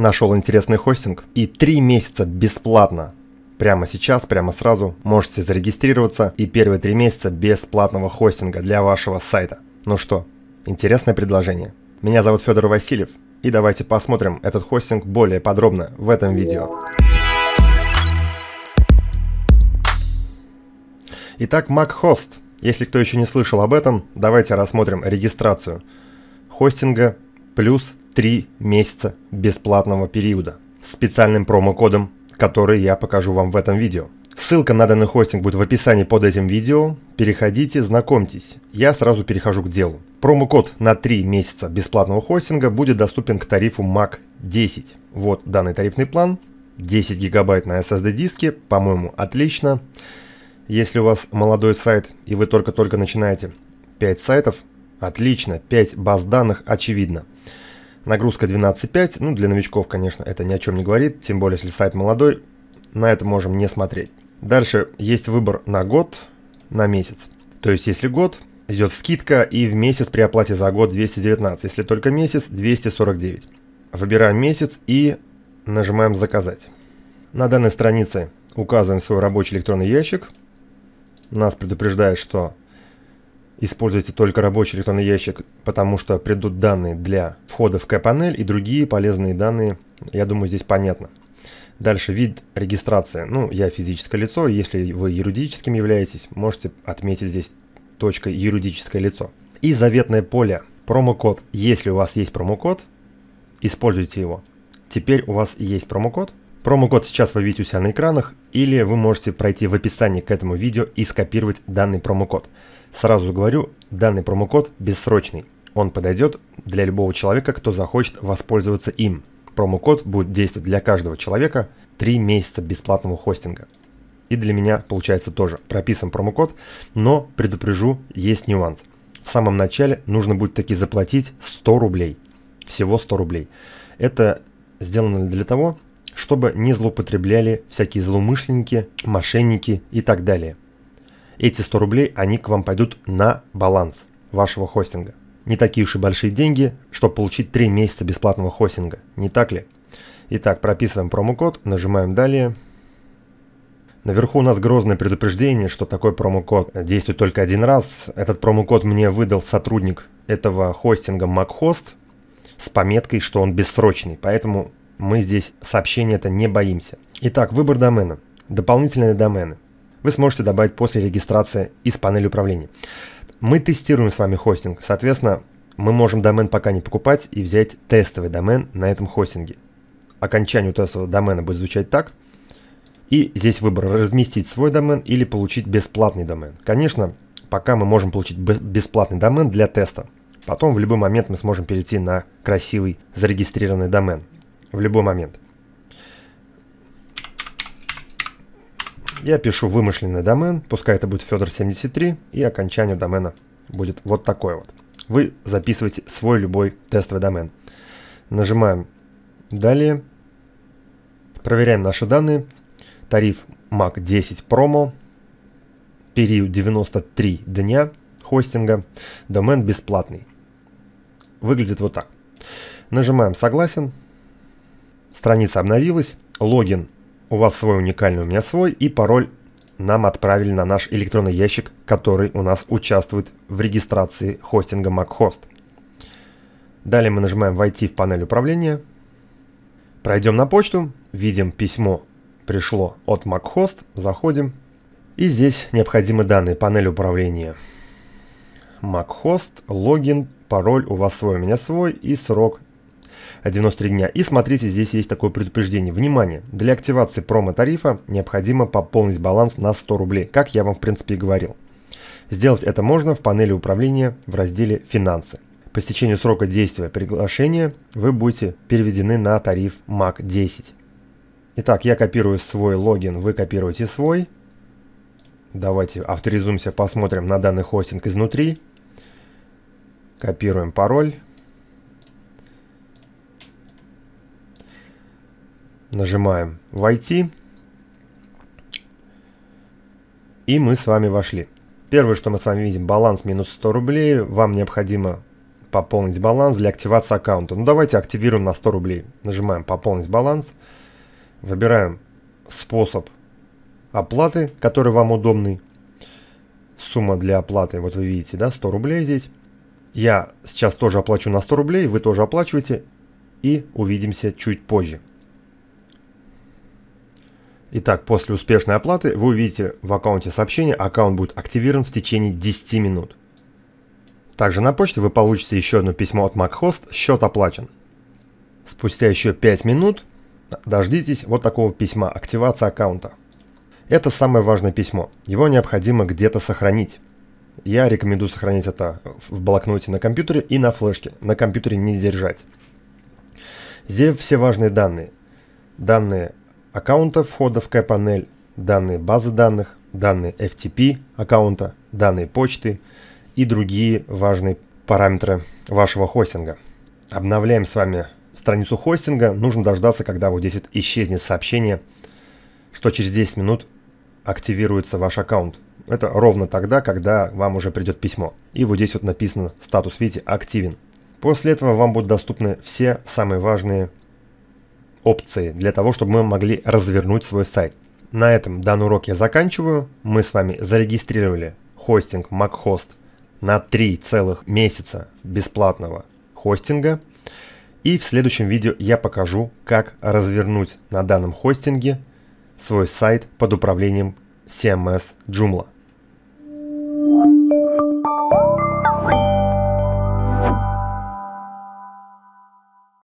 нашел интересный хостинг и 3 месяца бесплатно прямо сейчас, прямо сразу можете зарегистрироваться и первые 3 месяца бесплатного хостинга для вашего сайта. Ну что, интересное предложение. Меня зовут Федор Васильев и давайте посмотрим этот хостинг более подробно в этом видео. Итак, MacHost. Если кто еще не слышал об этом, давайте рассмотрим регистрацию хостинга плюс 3 месяца бесплатного периода специальным промокодом, который я покажу вам в этом видео. Ссылка на данный хостинг будет в описании под этим видео. Переходите, знакомьтесь. Я сразу перехожу к делу. Промокод на 3 месяца бесплатного хостинга будет доступен к тарифу MAC 10. Вот данный тарифный план. 10 гигабайт на SSD диске, по-моему, отлично. Если у вас молодой сайт и вы только-только начинаете, 5 сайтов, отлично, 5 баз данных, очевидно. Нагрузка 12.5, ну для новичков, конечно, это ни о чем не говорит, тем более, если сайт молодой, на это можем не смотреть. Дальше есть выбор на год, на месяц. То есть, если год, идет скидка и в месяц при оплате за год 219, если только месяц 249. Выбираем месяц и нажимаем «Заказать». На данной странице указываем свой рабочий электронный ящик. Нас предупреждает, что Используйте только рабочий электронный ящик, потому что придут данные для входа в K-панель и другие полезные данные. Я думаю, здесь понятно. Дальше вид регистрации. Ну, я физическое лицо, если вы юридическим являетесь, можете отметить здесь точкой юридическое лицо. И заветное поле. Промокод. Если у вас есть промокод, используйте его. Теперь у вас есть промокод, Промокод сейчас вы видите у себя на экранах, или вы можете пройти в описании к этому видео и скопировать данный промокод. Сразу говорю, данный промокод бессрочный. Он подойдет для любого человека, кто захочет воспользоваться им. Промокод будет действовать для каждого человека 3 месяца бесплатного хостинга. И для меня получается тоже прописан промокод, но предупрежу, есть нюанс. В самом начале нужно будет таки заплатить 100 рублей. Всего 100 рублей. Это сделано для того, чтобы не злоупотребляли всякие злоумышленники, мошенники и так далее. Эти 100 рублей, они к вам пойдут на баланс вашего хостинга. Не такие уж и большие деньги, чтобы получить 3 месяца бесплатного хостинга, не так ли? Итак, прописываем промокод, нажимаем «Далее». Наверху у нас грозное предупреждение, что такой промокод действует только один раз. Этот промокод мне выдал сотрудник этого хостинга MacHost с пометкой, что он бессрочный. Поэтому мы здесь сообщения это не боимся. Итак, выбор домена. Дополнительные домены. Вы сможете добавить после регистрации из панели управления. Мы тестируем с вами хостинг. Соответственно, мы можем домен пока не покупать и взять тестовый домен на этом хостинге. Окончание у тестового домена будет звучать так. И здесь выбор разместить свой домен или получить бесплатный домен. Конечно, пока мы можем получить бесплатный домен для теста. Потом в любой момент мы сможем перейти на красивый зарегистрированный домен в любой момент. Я пишу вымышленный домен, пускай это будет Федор 73, и окончание домена будет вот такое вот. Вы записываете свой любой тестовый домен. Нажимаем «Далее». Проверяем наши данные. Тариф MAC 10 промо. Период 93 дня хостинга. Домен бесплатный. Выглядит вот так. Нажимаем «Согласен». Страница обновилась. Логин. У вас свой уникальный, у меня свой. И пароль нам отправили на наш электронный ящик, который у нас участвует в регистрации хостинга MacHost. Далее мы нажимаем «Войти в панель управления». Пройдем на почту, видим письмо пришло от MacHost, заходим. И здесь необходимы данные, панель управления. MacHost, логин, пароль у вас свой, у меня свой и срок 93 дня. И смотрите, здесь есть такое предупреждение. Внимание! Для активации промо-тарифа необходимо пополнить баланс на 100 рублей, как я вам в принципе и говорил. Сделать это можно в панели управления в разделе «Финансы». По истечению срока действия приглашения вы будете переведены на тариф MAC 10. Итак, я копирую свой логин, вы копируете свой. Давайте авторизуемся, посмотрим на данный хостинг изнутри. Копируем пароль. нажимаем «Войти», и мы с вами вошли. Первое, что мы с вами видим, баланс минус 100 рублей. Вам необходимо пополнить баланс для активации аккаунта. Ну давайте активируем на 100 рублей. Нажимаем «Пополнить баланс», выбираем способ оплаты, который вам удобный. Сумма для оплаты, вот вы видите, да, 100 рублей здесь. Я сейчас тоже оплачу на 100 рублей, вы тоже оплачиваете и увидимся чуть позже. Итак, после успешной оплаты вы увидите в аккаунте сообщение, аккаунт будет активирован в течение 10 минут. Также на почте вы получите еще одно письмо от MacHost «Счет оплачен». Спустя еще 5 минут дождитесь вот такого письма «Активация аккаунта». Это самое важное письмо. Его необходимо где-то сохранить. Я рекомендую сохранить это в блокноте на компьютере и на флешке. На компьютере не держать. Здесь все важные данные. Данные аккаунта входа в K-панель, данные базы данных, данные FTP аккаунта, данные почты и другие важные параметры вашего хостинга. Обновляем с вами страницу хостинга. Нужно дождаться, когда вот здесь вот исчезнет сообщение, что через 10 минут активируется ваш аккаунт. Это ровно тогда, когда вам уже придет письмо. И вот здесь вот написано статус, видите, активен. После этого вам будут доступны все самые важные опции для того, чтобы мы могли развернуть свой сайт. На этом данный урок я заканчиваю. Мы с вами зарегистрировали хостинг MacHost на 3 целых месяца бесплатного хостинга. И в следующем видео я покажу, как развернуть на данном хостинге свой сайт под управлением CMS Joomla.